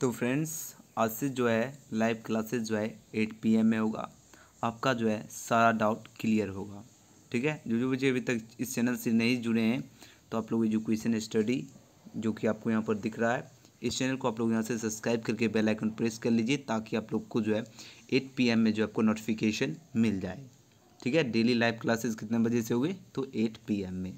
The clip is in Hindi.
तो फ्रेंड्स आज से जो है लाइव क्लासेस जो है एट पी में होगा आपका जो है सारा डाउट क्लियर होगा ठीक है जो जो बच्चे अभी तक इस चैनल से नहीं जुड़े हैं तो आप लोग एजुकेशन स्टडी जो कि आपको यहाँ पर दिख रहा है इस चैनल को आप लोग यहाँ से सब्सक्राइब करके बेल आइकन प्रेस कर लीजिए ताकि आप लोग को जो है 8 पीएम में जो आपको नोटिफिकेशन मिल जाए ठीक है डेली लाइव क्लासेस कितने बजे से होगी तो 8 पीएम में